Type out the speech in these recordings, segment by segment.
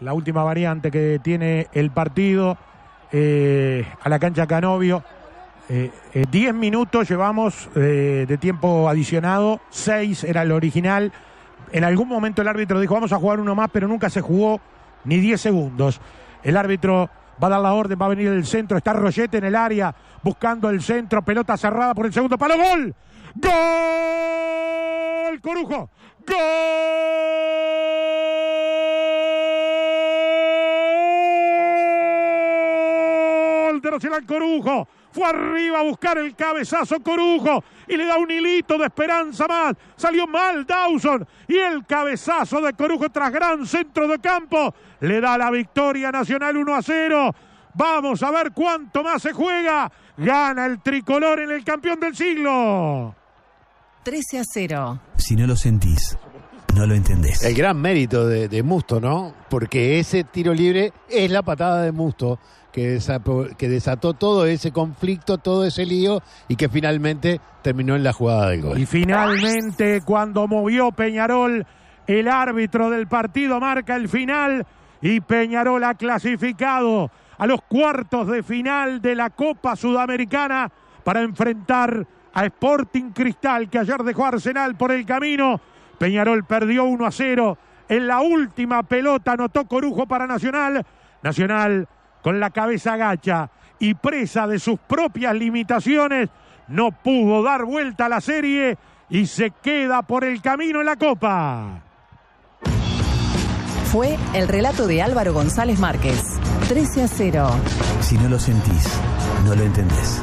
la última variante que tiene el partido. Eh, a la cancha Canovio. 10 eh, eh, minutos llevamos de tiempo adicionado, 6 era el original. En algún momento el árbitro dijo vamos a jugar uno más, pero nunca se jugó ni 10 segundos. El árbitro va a dar la orden, va a venir el centro, está Rollete en el área, buscando el centro, pelota cerrada por el segundo palo, gol. Gol, Corujo, gol. de Corujo. Fue arriba a buscar el cabezazo Corujo y le da un hilito de esperanza más. Salió mal Dawson y el cabezazo de Corujo tras gran centro de campo le da la victoria nacional 1 a 0. Vamos a ver cuánto más se juega. Gana el tricolor en el campeón del siglo. 13 a 0. Si no lo sentís, no lo entendés. El gran mérito de, Musto, ¿no? Porque ese tiro libre es la patada de Musto que, desató, que desató todo ese conflicto, todo ese lío y que finalmente terminó en la jugada del gol. Y finalmente cuando movió Peñarol, el árbitro del partido marca el final y Peñarol ha clasificado a los cuartos de final de la Copa Sudamericana para enfrentar a Sporting Cristal que ayer dejó Arsenal por el camino Peñarol perdió 1 a 0. En la última pelota anotó Corujo para Nacional. Nacional con la cabeza gacha y presa de sus propias limitaciones, no pudo dar vuelta a la serie y se queda por el camino en la Copa. Fue el relato de Álvaro González Márquez. 13 a 0. Si no lo sentís, no lo entendés.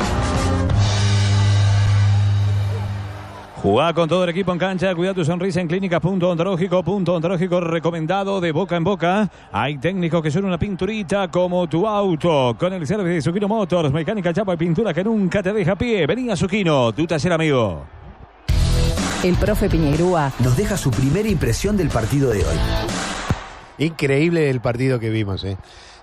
Jugá con todo el equipo en cancha, cuida tu sonrisa en clínicas. punto ontológico, punto recomendado de boca en boca. Hay técnicos que son una pinturita como tu auto. Con el servicio de Suquino Motors, mecánica chapa y pintura que nunca te deja pie. Vení a Suquino, tu taller amigo. El profe Piñeirúa nos deja su primera impresión del partido de hoy. Increíble el partido que vimos, eh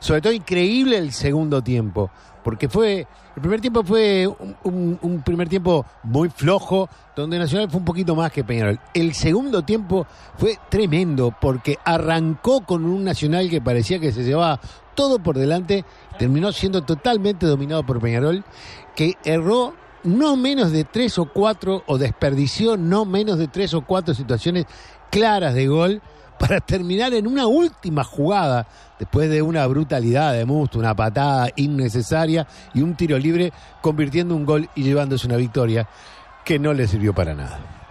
sobre todo increíble el segundo tiempo, porque fue, el primer tiempo fue un, primer tiempo muy flojo, donde Nacional fue un poquito más que Peñarol. El segundo tiempo fue tremendo, porque arrancó con un Nacional que parecía que se llevaba todo por delante, terminó siendo totalmente dominado por Peñarol, que erró no menos de tres o cuatro, o desperdició no menos de tres o cuatro situaciones claras de gol para terminar en una última jugada, después de una brutalidad de Musto, una patada innecesaria y un tiro libre, convirtiendo un gol y llevándose una victoria que no le sirvió para nada.